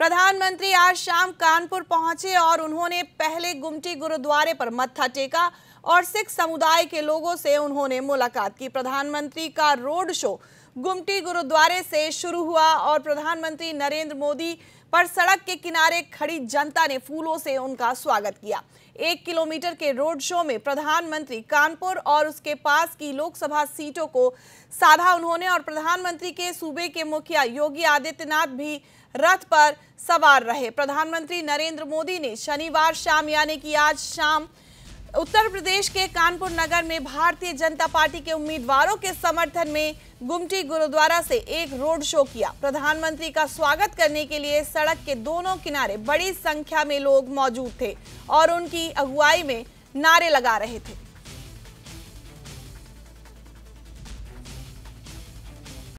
प्रधानमंत्री आज शाम कानपुर पहुंचे और उन्होंने पहले गुमटी गुरुद्वारे पर मत्था टेका और सिख समुदाय के लोगों से उन्होंने मुलाकात की प्रधानमंत्री का रोड शो गुमटी गुरुद्वारे से शुरू हुआ और प्रधानमंत्री नरेंद्र मोदी पर सड़क के किनारे खड़ी जनता ने फूलों से उनका स्वागत किया एक किलोमीटर के रोड शो में प्रधानमंत्री कानपुर और उसके पास की लोकसभा सीटों को साधा उन्होंने और प्रधानमंत्री के सूबे के मुखिया योगी आदित्यनाथ भी रथ पर सवार रहे प्रधानमंत्री नरेंद्र मोदी ने शनिवार शाम यानी कि आज शाम उत्तर प्रदेश के कानपुर नगर में भारतीय जनता पार्टी के उम्मीदवारों के समर्थन में गुमटी गुरुद्वारा से एक रोड शो किया प्रधानमंत्री का स्वागत करने के लिए सड़क के दोनों किनारे बड़ी संख्या में लोग मौजूद थे और उनकी अगुवाई में नारे लगा रहे थे